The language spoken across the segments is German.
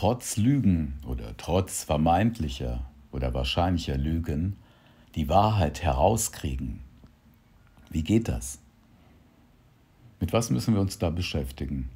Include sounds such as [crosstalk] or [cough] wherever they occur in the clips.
trotz Lügen oder trotz vermeintlicher oder wahrscheinlicher Lügen die Wahrheit herauskriegen. Wie geht das? Mit was müssen wir uns da beschäftigen?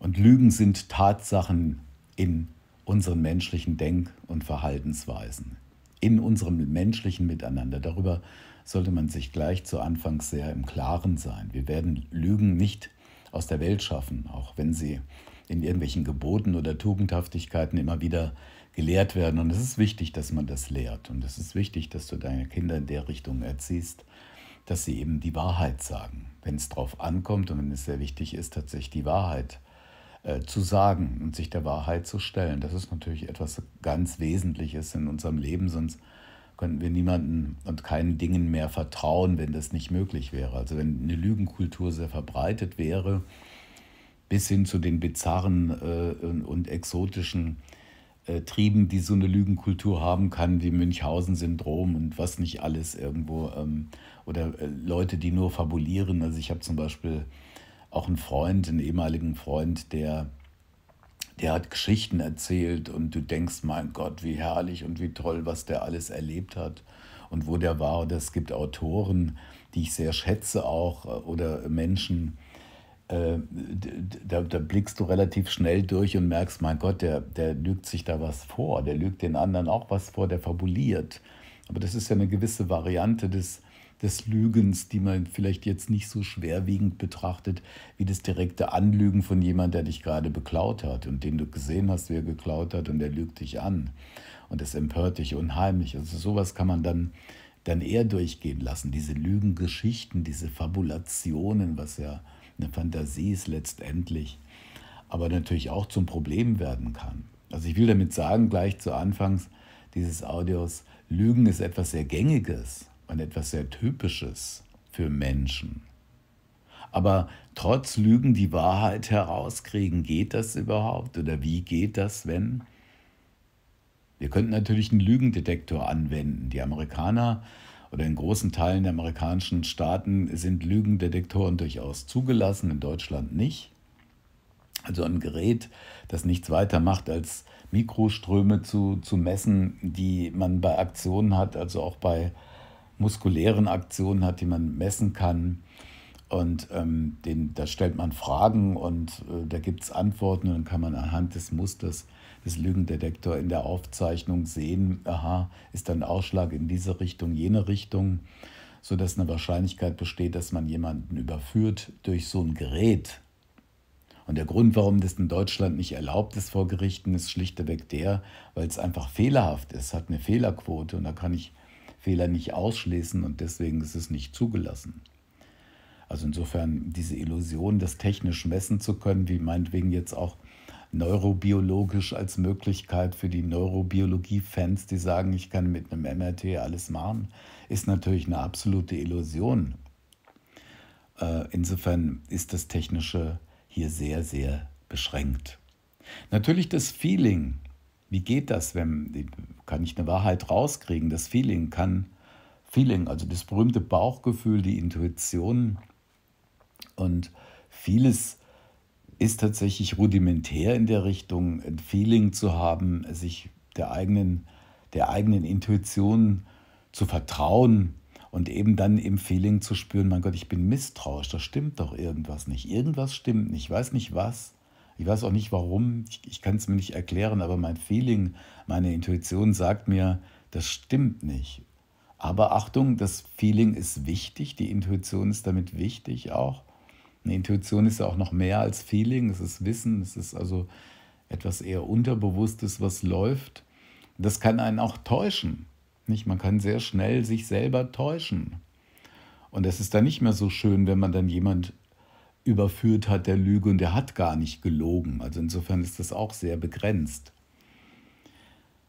Und Lügen sind Tatsachen in unseren menschlichen Denk- und Verhaltensweisen, in unserem menschlichen Miteinander. Darüber sollte man sich gleich zu Anfang sehr im Klaren sein. Wir werden Lügen nicht aus der Welt schaffen, auch wenn sie in irgendwelchen Geboten oder Tugendhaftigkeiten immer wieder gelehrt werden. Und es ist wichtig, dass man das lehrt. Und es ist wichtig, dass du deine Kinder in der Richtung erziehst, dass sie eben die Wahrheit sagen, wenn es darauf ankommt und wenn es sehr wichtig ist, tatsächlich die Wahrheit äh, zu sagen und sich der Wahrheit zu stellen. Das ist natürlich etwas ganz Wesentliches in unserem Leben, sonst könnten wir niemanden und keinen Dingen mehr vertrauen, wenn das nicht möglich wäre. Also wenn eine Lügenkultur sehr verbreitet wäre, bis hin zu den bizarren äh, und exotischen äh, Trieben, die so eine Lügenkultur haben kann, wie Münchhausen-Syndrom und was nicht alles irgendwo. Ähm, oder äh, Leute, die nur fabulieren. Also ich habe zum Beispiel auch einen Freund, einen ehemaligen Freund, der, der hat Geschichten erzählt und du denkst, mein Gott, wie herrlich und wie toll, was der alles erlebt hat und wo der war. Oder es gibt Autoren, die ich sehr schätze auch, äh, oder Menschen, äh, äh, da, da, blickst du relativ schnell durch und merkst, mein Gott, der, der lügt sich da was vor, der lügt den anderen auch was vor, der fabuliert. Aber das ist ja eine gewisse Variante des, des Lügens, die man vielleicht jetzt nicht so schwerwiegend betrachtet, wie das direkte Anlügen von jemandem, der dich gerade beklaut hat und den du gesehen hast, wie er geklaut hat und der lügt dich an. Und das empört dich unheimlich. Also sowas kann man dann, dann eher durchgehen lassen. Diese Lügengeschichten, diese Fabulationen, was ja eine Fantasie ist letztendlich, aber natürlich auch zum Problem werden kann. Also ich will damit sagen, gleich zu Anfangs dieses Audios, Lügen ist etwas sehr Gängiges und etwas sehr Typisches für Menschen. Aber trotz Lügen die Wahrheit herauskriegen, geht das überhaupt? Oder wie geht das, wenn? Wir könnten natürlich einen Lügendetektor anwenden. Die Amerikaner äh, oder in großen Teilen der amerikanischen Staaten sind Lügendetektoren durchaus zugelassen, in Deutschland nicht. Also ein Gerät, das nichts weiter macht, als Mikroströme zu, zu messen, die man bei Aktionen hat, also auch bei muskulären Aktionen hat, die man messen kann. Und ähm, den, da stellt man Fragen und äh, da gibt es Antworten und dann kann man anhand des Musters des Lügendetektor in der Aufzeichnung sehen, aha, ist ein Ausschlag in diese Richtung, jene Richtung, sodass eine Wahrscheinlichkeit besteht, dass man jemanden überführt durch so ein Gerät. Und der Grund, warum das in Deutschland nicht erlaubt ist vor Gerichten, ist schlichtweg der, weil es einfach fehlerhaft ist, hat eine Fehlerquote und da kann ich Fehler nicht ausschließen und deswegen ist es nicht zugelassen. Also insofern diese Illusion, das technisch messen zu können, wie meinetwegen jetzt auch neurobiologisch als Möglichkeit für die Neurobiologie-Fans, die sagen, ich kann mit einem MRT alles machen, ist natürlich eine absolute Illusion. Äh, insofern ist das Technische hier sehr, sehr beschränkt. Natürlich das Feeling. Wie geht das, wenn kann ich eine Wahrheit rauskriegen? Das Feeling kann Feeling, also das berühmte Bauchgefühl, die Intuition und vieles ist tatsächlich rudimentär in der Richtung, ein Feeling zu haben, sich der eigenen, der eigenen Intuition zu vertrauen und eben dann im Feeling zu spüren, mein Gott, ich bin misstrauisch, da stimmt doch irgendwas nicht. Irgendwas stimmt nicht, ich weiß nicht was. Ich weiß auch nicht warum, ich, ich kann es mir nicht erklären, aber mein Feeling, meine Intuition sagt mir, das stimmt nicht. Aber Achtung, das Feeling ist wichtig, die Intuition ist damit wichtig auch. Eine Intuition ist ja auch noch mehr als Feeling, es ist Wissen, es ist also etwas eher Unterbewusstes, was läuft. Das kann einen auch täuschen. Nicht? Man kann sehr schnell sich selber täuschen. Und es ist dann nicht mehr so schön, wenn man dann jemand überführt hat der Lüge und der hat gar nicht gelogen. Also insofern ist das auch sehr begrenzt.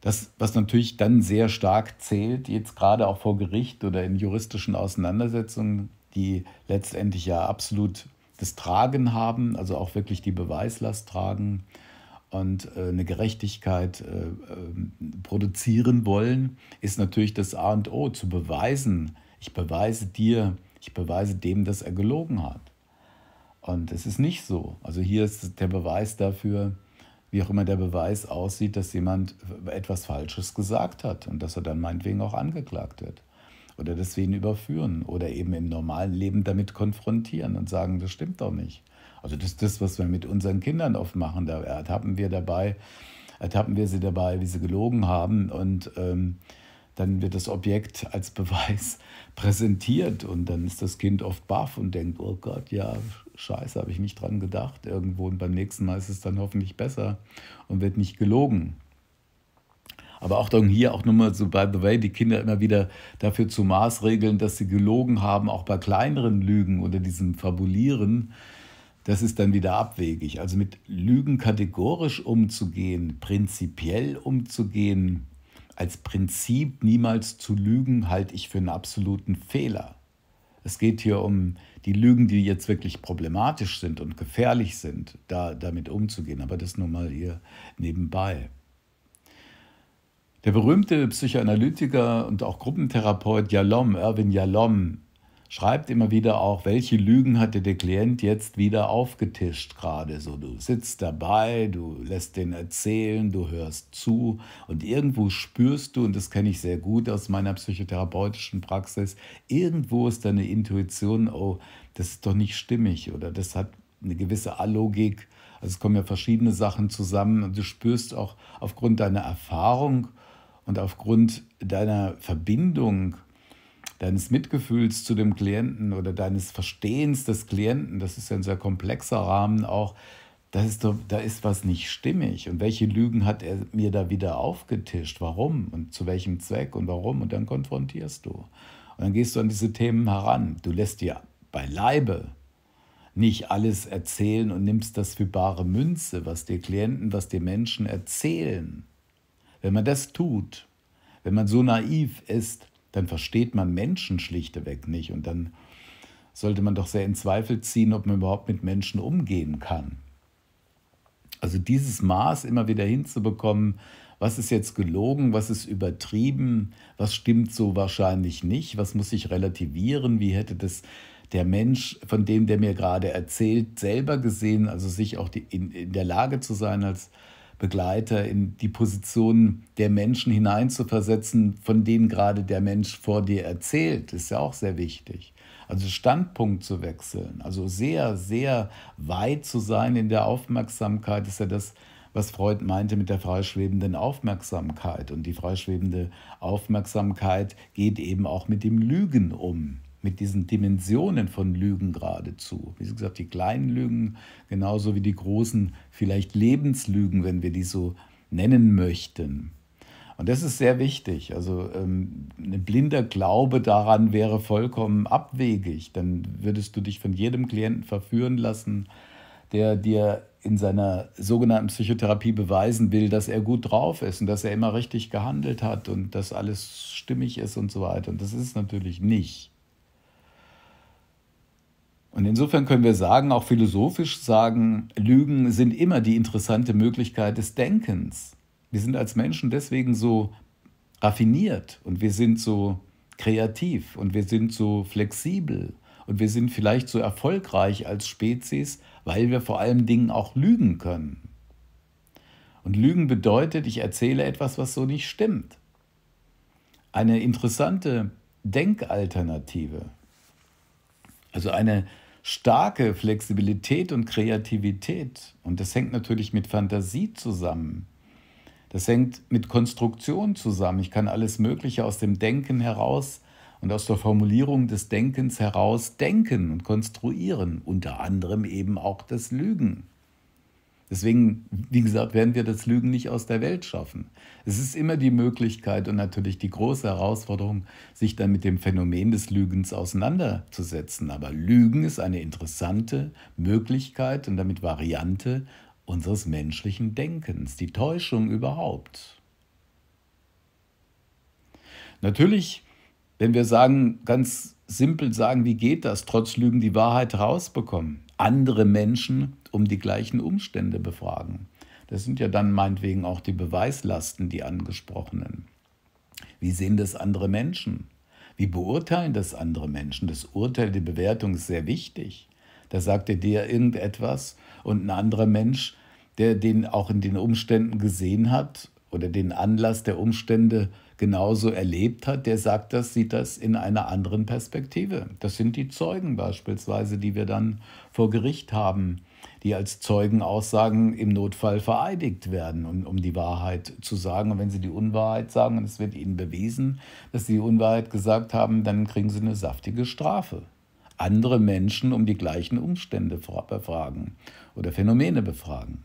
Das, was natürlich dann sehr stark zählt, jetzt gerade auch vor Gericht oder in juristischen Auseinandersetzungen, die letztendlich ja absolut das Tragen haben, also auch wirklich die Beweislast tragen und äh, eine Gerechtigkeit äh, ähm, produzieren wollen, ist natürlich das A und O, zu beweisen, ich beweise dir, ich beweise dem, dass er gelogen hat. Und es ist nicht so. Also hier ist der Beweis dafür, wie auch immer der Beweis aussieht, dass jemand etwas Falsches gesagt hat und dass er dann meinetwegen auch angeklagt wird oder deswegen überführen oder eben im normalen Leben damit konfrontieren und sagen, das stimmt doch nicht. Also das ist das, was wir mit unseren Kindern oft machen. Da ertappen wir dabei, ertappen wir sie dabei, wie sie gelogen haben und ähm, dann wird das Objekt als Beweis [laughs] präsentiert und dann ist das Kind oft baff und denkt, oh Gott, ja, scheiße, habe ich nicht dran gedacht irgendwo und beim nächsten Mal ist es dann hoffentlich besser und wird nicht gelogen. Aber auch hier auch nochmal so, by the way, die Kinder immer wieder dafür zu maßregeln, dass sie gelogen haben, auch bei kleineren Lügen oder diesem Fabulieren, das ist dann wieder abwegig. Also mit Lügen kategorisch umzugehen, prinzipiell umzugehen, als Prinzip niemals zu lügen, halte ich für einen absoluten Fehler. Es geht hier um die Lügen, die jetzt wirklich problematisch sind und gefährlich sind, da, damit umzugehen. Aber das nur mal hier nebenbei. Der berühmte Psychoanalytiker und auch Gruppentherapeut Jalom, Erwin Jalom, schreibt immer wieder auch, welche Lügen hatte der Klient jetzt wieder aufgetischt gerade. So, du sitzt dabei, du lässt den erzählen, du hörst zu und irgendwo spürst du, und das kenne ich sehr gut aus meiner psychotherapeutischen Praxis, irgendwo ist deine Intuition, oh, das ist doch nicht stimmig oder das hat eine gewisse Allogik. Also es kommen ja verschiedene Sachen zusammen und du spürst auch aufgrund deiner Erfahrung, und aufgrund deiner Verbindung, deines Mitgefühls zu dem Klienten oder deines Verstehens des Klienten, das ist ja ein sehr komplexer Rahmen auch, das ist doch, da ist was nicht stimmig. Und welche Lügen hat er mir da wieder aufgetischt? Warum und zu welchem Zweck und warum? Und dann konfrontierst du. Und dann gehst du an diese Themen heran. Du lässt dir beileibe nicht alles erzählen und nimmst das für bare Münze, was dir Klienten, was dir Menschen erzählen. Wenn man das tut, wenn man so naiv ist, dann versteht man Menschen schlichtweg nicht und dann sollte man doch sehr in Zweifel ziehen, ob man überhaupt mit Menschen umgehen kann. Also dieses Maß immer wieder hinzubekommen, was ist jetzt gelogen, was ist übertrieben, was stimmt so wahrscheinlich nicht, was muss ich relativieren, wie hätte das der Mensch, von dem der mir gerade erzählt, selber gesehen, also sich auch die, in, in der Lage zu sein, als Begleiter in die Position der Menschen hineinzuversetzen, von denen gerade der Mensch vor dir erzählt, ist ja auch sehr wichtig. Also Standpunkt zu wechseln, also sehr, sehr weit zu sein in der Aufmerksamkeit, ist ja das, was Freud meinte mit der freischwebenden Aufmerksamkeit. Und die freischwebende Aufmerksamkeit geht eben auch mit dem Lügen um mit diesen Dimensionen von Lügen geradezu. Wie gesagt, die kleinen Lügen genauso wie die großen, vielleicht Lebenslügen, wenn wir die so nennen möchten. Und das ist sehr wichtig. Also ähm, ein blinder Glaube daran wäre vollkommen abwegig. Dann würdest du dich von jedem Klienten verführen lassen, der dir in seiner sogenannten Psychotherapie beweisen will, dass er gut drauf ist und dass er immer richtig gehandelt hat und dass alles stimmig ist und so weiter. Und das ist es natürlich nicht. Und insofern können wir sagen, auch philosophisch sagen, Lügen sind immer die interessante Möglichkeit des Denkens. Wir sind als Menschen deswegen so raffiniert und wir sind so kreativ und wir sind so flexibel und wir sind vielleicht so erfolgreich als Spezies, weil wir vor allen Dingen auch lügen können. Und Lügen bedeutet, ich erzähle etwas, was so nicht stimmt. Eine interessante Denkalternative, also eine starke Flexibilität und Kreativität. Und das hängt natürlich mit Fantasie zusammen. Das hängt mit Konstruktion zusammen. Ich kann alles Mögliche aus dem Denken heraus und aus der Formulierung des Denkens heraus denken und konstruieren, unter anderem eben auch das Lügen. Deswegen, wie gesagt, werden wir das Lügen nicht aus der Welt schaffen. Es ist immer die Möglichkeit und natürlich die große Herausforderung, sich dann mit dem Phänomen des Lügens auseinanderzusetzen. Aber Lügen ist eine interessante Möglichkeit und damit Variante unseres menschlichen Denkens, die Täuschung überhaupt. Natürlich, wenn wir sagen, ganz simpel sagen, wie geht das, trotz Lügen die Wahrheit rausbekommen? andere Menschen um die gleichen Umstände befragen. Das sind ja dann meinetwegen auch die Beweislasten, die angesprochenen. Wie sehen das andere Menschen? Wie beurteilen das andere Menschen? Das Urteil, die Bewertung ist sehr wichtig. Da sagt er dir irgendetwas und ein anderer Mensch, der den auch in den Umständen gesehen hat, oder den Anlass der Umstände genauso erlebt hat, der sagt das, sieht das in einer anderen Perspektive. Das sind die Zeugen beispielsweise, die wir dann vor Gericht haben, die als Zeugenaussagen im Notfall vereidigt werden, um, um die Wahrheit zu sagen. Und wenn sie die Unwahrheit sagen und es wird ihnen bewiesen, dass sie die Unwahrheit gesagt haben, dann kriegen sie eine saftige Strafe. Andere Menschen um die gleichen Umstände befragen oder Phänomene befragen.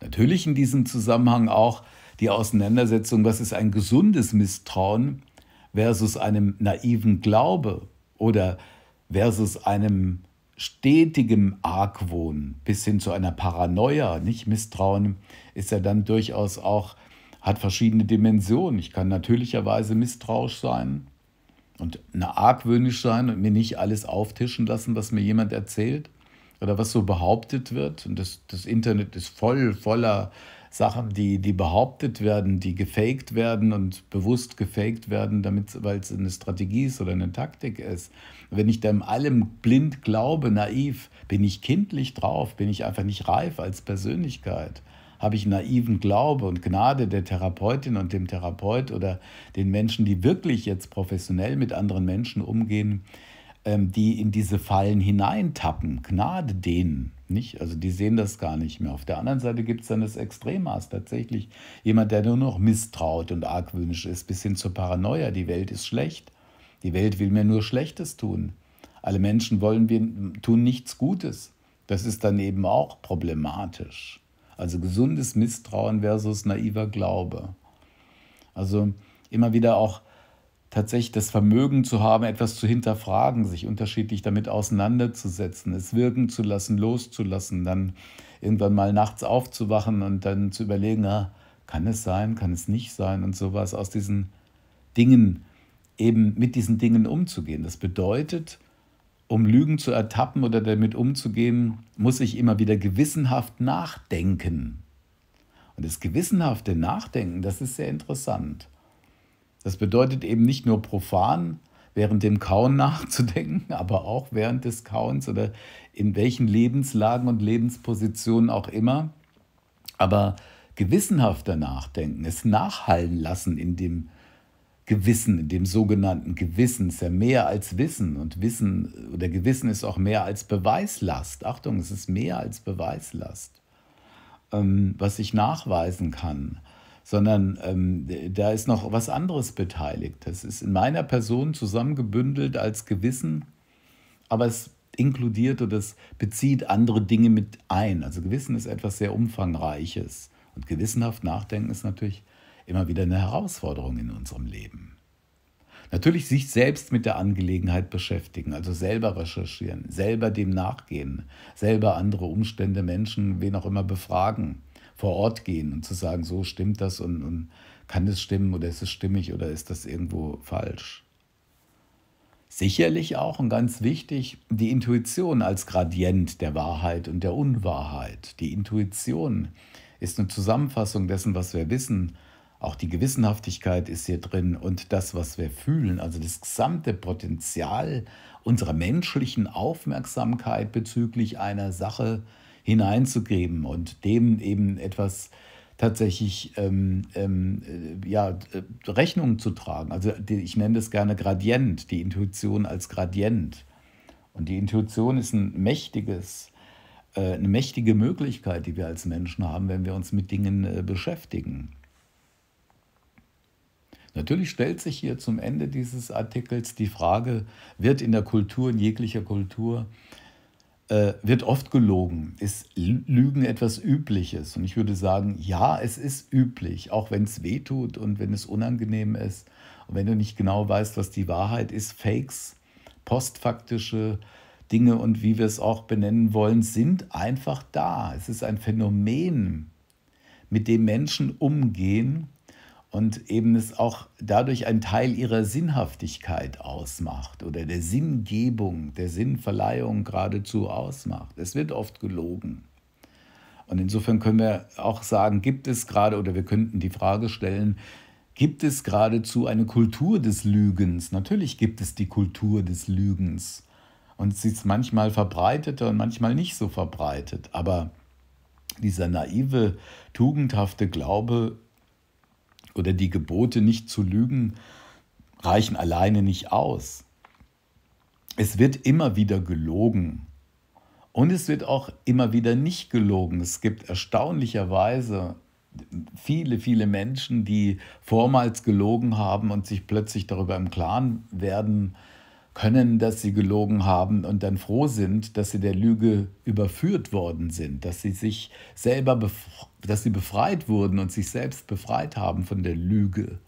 Natürlich in diesem Zusammenhang auch die Auseinandersetzung, was ist ein gesundes Misstrauen versus einem naiven Glaube oder versus einem stetigem Argwohn bis hin zu einer Paranoia, nicht Misstrauen, ist ja dann durchaus auch, hat verschiedene Dimensionen. Ich kann natürlicherweise misstrauisch sein und argwöhnisch sein und mir nicht alles auftischen lassen, was mir jemand erzählt oder was so behauptet wird, und das, das Internet ist voll, voller Sachen, die, die behauptet werden, die gefaked werden und bewusst gefaked werden, damit weil es eine Strategie ist oder eine Taktik ist. Wenn ich dann allem blind glaube, naiv, bin ich kindlich drauf, bin ich einfach nicht reif als Persönlichkeit. Habe ich naiven Glaube und Gnade der Therapeutin und dem Therapeut oder den Menschen, die wirklich jetzt professionell mit anderen Menschen umgehen, ähm, die in diese Fallen hineintappen. Gnade denen. Nicht? Also die sehen das gar nicht mehr. Auf der anderen Seite gibt es dann das Extremmaß tatsächlich. Jemand, der nur noch misstraut und argwünsch ist, bis hin zur Paranoia. Die Welt ist schlecht. Die Welt will mir nur Schlechtes tun. Alle Menschen wollen wir tun nichts Gutes. Das ist dann eben auch problematisch. Also gesundes Misstrauen versus naiver Glaube. Also immer wieder auch tatsächlich das Vermögen zu haben, etwas zu hinterfragen, sich unterschiedlich damit auseinanderzusetzen, es wirken zu lassen, loszulassen, dann irgendwann mal nachts aufzuwachen und dann zu überlegen, na, ah, kann es sein, kann es nicht sein und sowas, aus diesen Dingen, eben mit diesen Dingen umzugehen. Das bedeutet, um Lügen zu ertappen oder damit umzugehen, muss ich immer wieder gewissenhaft nachdenken. Und das gewissenhafte Nachdenken, das ist sehr interessant. Das bedeutet eben nicht nur profan, während dem Kauen [laughs] nachzudenken, aber auch während des Kauens oder in welchen Lebenslagen und Lebenspositionen auch immer. Aber gewissenhafter Nachdenken, es nachhallen lassen in dem Gewissen, in dem sogenannten Gewissen, ist ja mehr als Wissen und Wissen oder Gewissen ist auch mehr als Beweislast. Achtung, es ist mehr als Beweislast, ähm, was ich nachweisen kann sondern ähm, da ist noch was anderes beteiligt. Das ist in meiner Person zusammengebündelt als Gewissen, aber es inkludiert oder es bezieht andere Dinge mit ein. Also Gewissen ist etwas sehr Umfangreiches und gewissenhaft nachdenken ist natürlich immer wieder eine Herausforderung in unserem Leben. Natürlich sich selbst mit der Angelegenheit beschäftigen, also selber recherchieren, selber dem nachgehen, selber andere Umstände, Menschen, wen auch immer befragen vor Ort gehen und zu sagen, so stimmt das und, und kann es stimmen oder ist es stimmig oder ist das irgendwo falsch. Sicherlich auch und ganz wichtig, die Intuition als Gradient der Wahrheit und der Unwahrheit. Die Intuition ist eine Zusammenfassung dessen, was wir wissen. Auch die Gewissenhaftigkeit ist hier drin und das, was wir fühlen, also das gesamte Potenzial unserer menschlichen Aufmerksamkeit bezüglich einer Sache, hineinzugeben und dem eben etwas tatsächlich ähm, ähm, äh, ja, äh, Rechnung zu tragen. Also ich nenne das gerne Gradient, die Intuition als Gradient. Und die Intuition ist ein mächtiges, äh, eine mächtige Möglichkeit, die wir als Menschen haben, wenn wir uns mit Dingen äh, beschäftigen. Natürlich stellt sich hier zum Ende dieses Artikels die Frage, wird in der Kultur, in jeglicher Kultur, äh, wird oft gelogen. Ist Lügen etwas Übliches? Und ich würde sagen, ja, es ist üblich, auch wenn es weh tut und wenn es unangenehm ist. Und wenn du nicht genau weißt, was die Wahrheit ist, Fakes, postfaktische Dinge und wie wir es auch benennen wollen, sind einfach da. Es ist ein Phänomen, mit dem Menschen umgehen und eben es auch dadurch ein Teil ihrer Sinnhaftigkeit ausmacht oder der Sinngebung, der Sinnverleihung geradezu ausmacht. Es wird oft gelogen. Und insofern können wir auch sagen, gibt es gerade oder wir könnten die Frage stellen, gibt es geradezu eine Kultur des Lügens? Natürlich gibt es die Kultur des Lügens. Und sie ist manchmal verbreiteter und manchmal nicht so verbreitet. Aber dieser naive, tugendhafte Glaube oder die Gebote nicht zu lügen reichen alleine nicht aus. Es wird immer wieder gelogen und es wird auch immer wieder nicht gelogen. Es gibt erstaunlicherweise viele, viele Menschen, die vormals gelogen haben und sich plötzlich darüber im Klaren werden, können, dass sie gelogen haben und dann froh sind, dass sie der Lüge überführt worden sind, dass sie sich selber, dass sie befreit wurden und sich selbst befreit haben von der Lüge.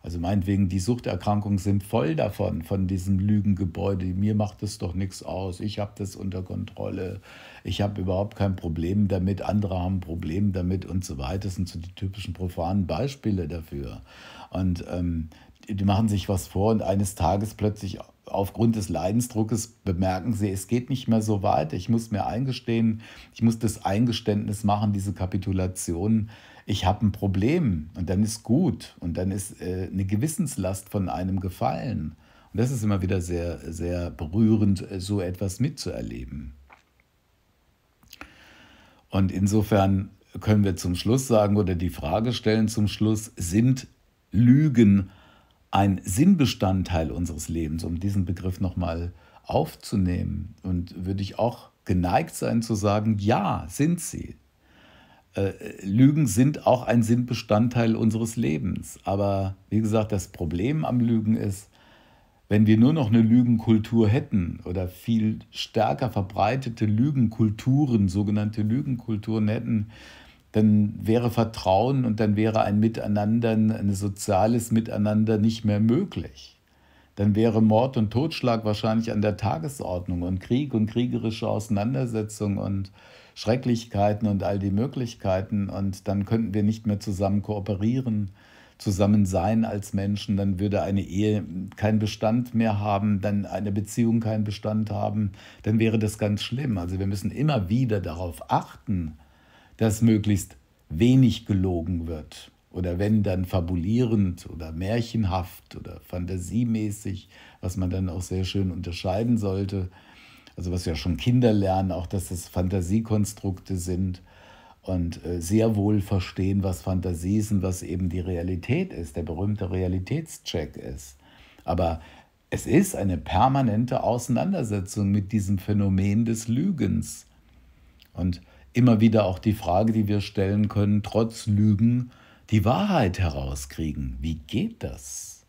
Also meinetwegen, die Suchterkrankungen sind voll davon, von diesem Lügengebäude. Mir macht es doch nichts aus. Ich habe das unter Kontrolle. Ich habe überhaupt kein Problem damit. Andere haben Probleme damit und so weiter. Das sind so die typischen profanen Beispiele dafür. Und ähm, die machen sich was vor und eines Tages plötzlich aufgrund des Leidensdruckes bemerken sie, es geht nicht mehr so weiter. Ich muss mir eingestehen, ich muss das Eingeständnis machen, diese Kapitulation. Ich habe ein Problem und dann ist gut und dann ist äh, eine Gewissenslast von einem gefallen. Und das ist immer wieder sehr, sehr berührend, äh, so etwas mitzuerleben. Und insofern können wir zum Schluss sagen oder die Frage stellen zum Schluss, sind Lügen ein Sinnbestandteil unseres Lebens, um diesen Begriff nochmal aufzunehmen. Und würde ich auch geneigt sein zu sagen, ja, sind sie. Äh, Lügen sind auch ein Sinnbestandteil unseres Lebens. Aber wie gesagt, das Problem am Lügen ist, wenn wir nur noch eine Lügenkultur hätten oder viel stärker verbreitete Lügenkulturen, sogenannte Lügenkulturen hätten, dann wäre Vertrauen und dann wäre ein Miteinander, ein soziales Miteinander nicht mehr möglich. Dann wäre Mord und Totschlag wahrscheinlich an der Tagesordnung und Krieg und kriegerische Auseinandersetzung und Schrecklichkeiten und all die Möglichkeiten und dann könnten wir nicht mehr zusammen kooperieren, zusammen sein als Menschen, dann würde eine Ehe keinen Bestand mehr haben, dann eine Beziehung keinen Bestand haben, dann wäre das ganz schlimm. Also wir müssen immer wieder darauf achten, dass möglichst wenig gelogen wird. Oder wenn dann fabulierend oder märchenhaft oder fantasiemäßig, was man dann auch sehr schön unterscheiden sollte. Also was ja schon Kinder lernen, auch dass das Fantasiekonstrukte sind und äh, sehr wohl verstehen, was Fantasie ist und was eben die Realität ist, der berühmte Realitätscheck ist. Aber es ist eine permanente Auseinandersetzung mit diesem Phänomen des Lügens. Und immer wieder auch die Frage, die wir stellen können, trotz Lügen die Wahrheit herauskriegen. Wie geht das?